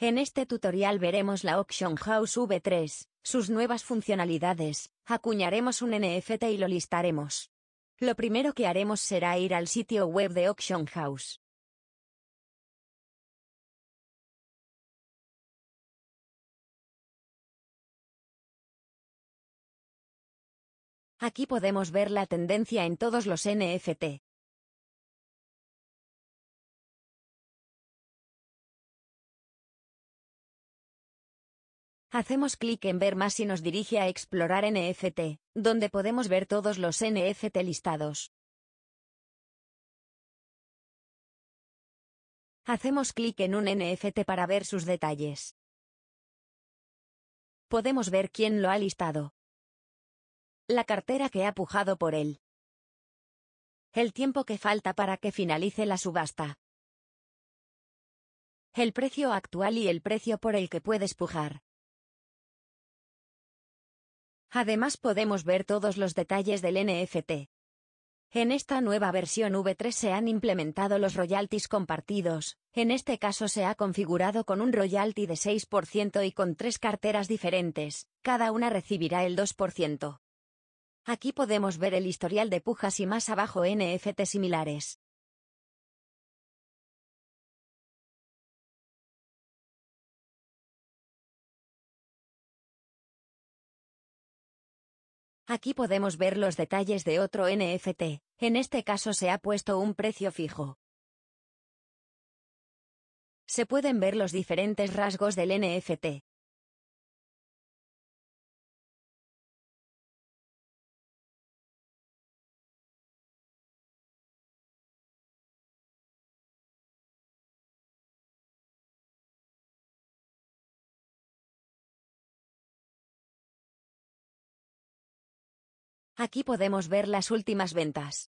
En este tutorial veremos la Auction House V3, sus nuevas funcionalidades, acuñaremos un NFT y lo listaremos. Lo primero que haremos será ir al sitio web de Auction House. Aquí podemos ver la tendencia en todos los NFT. Hacemos clic en ver más y nos dirige a explorar NFT, donde podemos ver todos los NFT listados. Hacemos clic en un NFT para ver sus detalles. Podemos ver quién lo ha listado. La cartera que ha pujado por él. El tiempo que falta para que finalice la subasta. El precio actual y el precio por el que puedes pujar. Además podemos ver todos los detalles del NFT. En esta nueva versión V3 se han implementado los royalties compartidos, en este caso se ha configurado con un royalty de 6% y con tres carteras diferentes, cada una recibirá el 2%. Aquí podemos ver el historial de pujas y más abajo NFT similares. Aquí podemos ver los detalles de otro NFT, en este caso se ha puesto un precio fijo. Se pueden ver los diferentes rasgos del NFT, Aquí podemos ver las últimas ventas.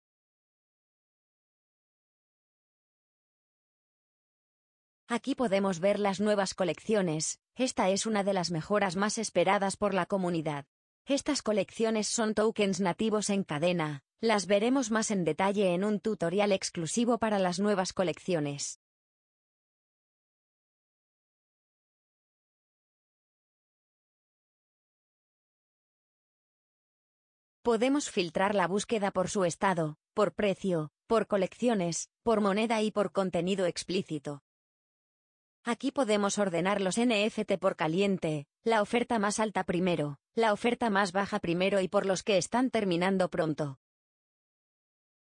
Aquí podemos ver las nuevas colecciones, esta es una de las mejoras más esperadas por la comunidad. Estas colecciones son tokens nativos en cadena, las veremos más en detalle en un tutorial exclusivo para las nuevas colecciones. Podemos filtrar la búsqueda por su estado, por precio, por colecciones, por moneda y por contenido explícito. Aquí podemos ordenar los NFT por caliente, la oferta más alta primero, la oferta más baja primero y por los que están terminando pronto.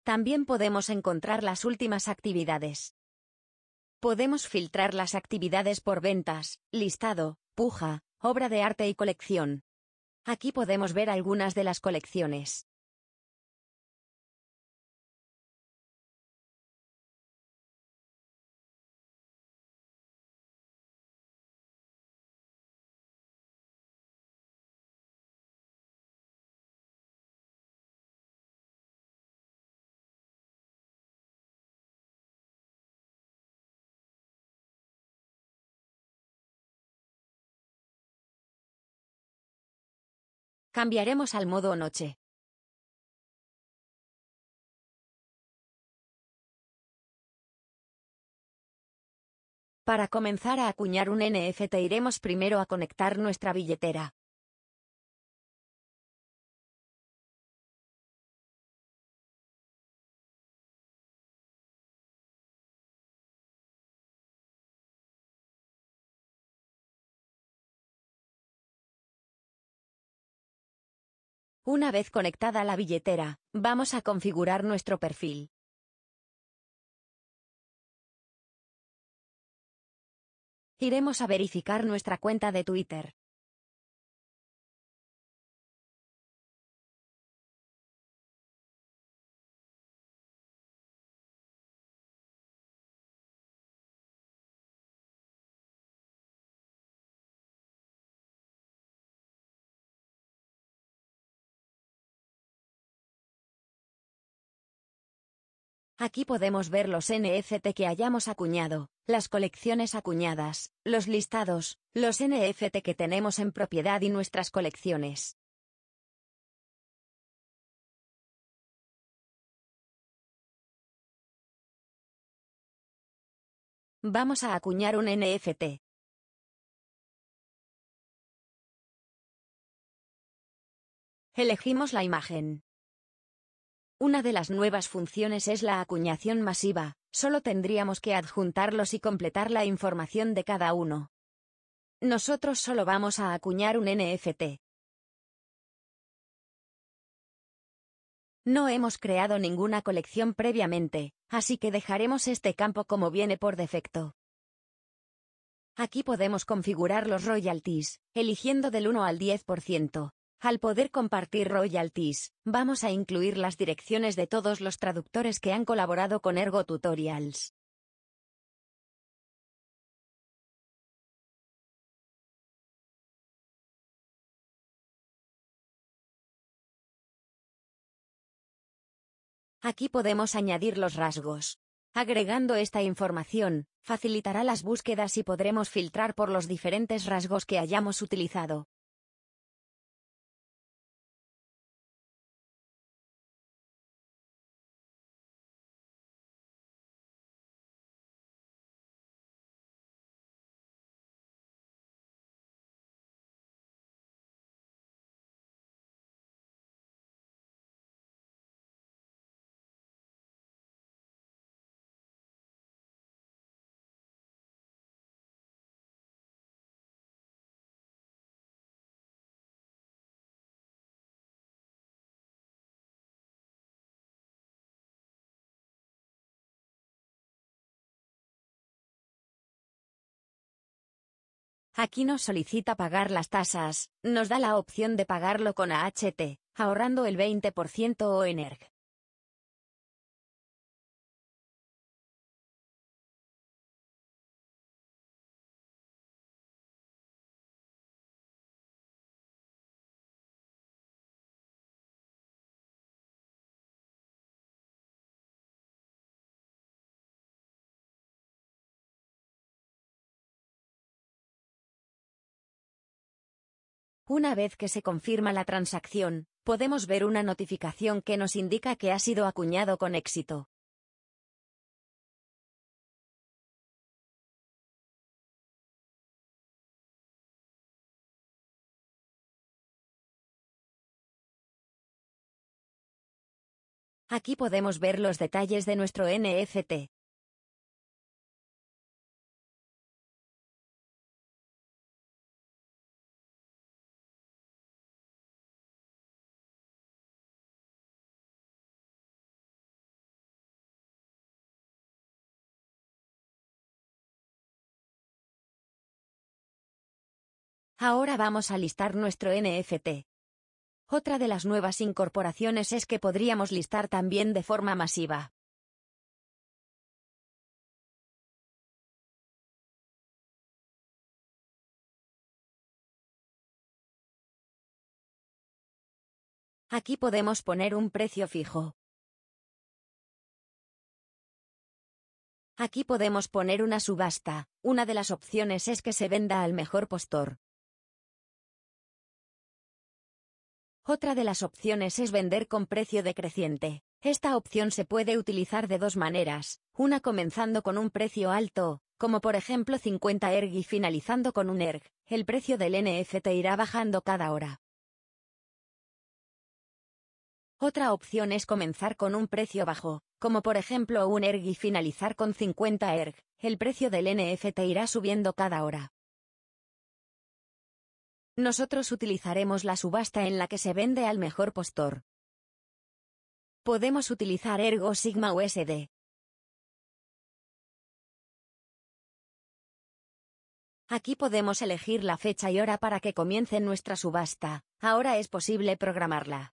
También podemos encontrar las últimas actividades. Podemos filtrar las actividades por ventas, listado, puja, obra de arte y colección. Aquí podemos ver algunas de las colecciones. Cambiaremos al modo noche. Para comenzar a acuñar un NFT iremos primero a conectar nuestra billetera. Una vez conectada la billetera, vamos a configurar nuestro perfil. Iremos a verificar nuestra cuenta de Twitter. Aquí podemos ver los NFT que hayamos acuñado, las colecciones acuñadas, los listados, los NFT que tenemos en propiedad y nuestras colecciones. Vamos a acuñar un NFT. Elegimos la imagen. Una de las nuevas funciones es la acuñación masiva, solo tendríamos que adjuntarlos y completar la información de cada uno. Nosotros solo vamos a acuñar un NFT. No hemos creado ninguna colección previamente, así que dejaremos este campo como viene por defecto. Aquí podemos configurar los royalties, eligiendo del 1 al 10%. Al poder compartir royalties, vamos a incluir las direcciones de todos los traductores que han colaborado con Ergo Tutorials. Aquí podemos añadir los rasgos. Agregando esta información, facilitará las búsquedas y podremos filtrar por los diferentes rasgos que hayamos utilizado. Aquí nos solicita pagar las tasas, nos da la opción de pagarlo con AHT, ahorrando el 20% o ENERG. Una vez que se confirma la transacción, podemos ver una notificación que nos indica que ha sido acuñado con éxito. Aquí podemos ver los detalles de nuestro NFT. Ahora vamos a listar nuestro NFT. Otra de las nuevas incorporaciones es que podríamos listar también de forma masiva. Aquí podemos poner un precio fijo. Aquí podemos poner una subasta. Una de las opciones es que se venda al mejor postor. Otra de las opciones es vender con precio decreciente. Esta opción se puede utilizar de dos maneras, una comenzando con un precio alto, como por ejemplo 50 ERG y finalizando con un ERG, el precio del NFT irá bajando cada hora. Otra opción es comenzar con un precio bajo, como por ejemplo un ERG y finalizar con 50 ERG, el precio del NFT irá subiendo cada hora. Nosotros utilizaremos la subasta en la que se vende al mejor postor. Podemos utilizar Ergo Sigma USD. Aquí podemos elegir la fecha y hora para que comience nuestra subasta, ahora es posible programarla.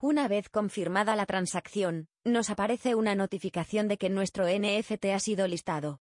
Una vez confirmada la transacción, nos aparece una notificación de que nuestro NFT ha sido listado.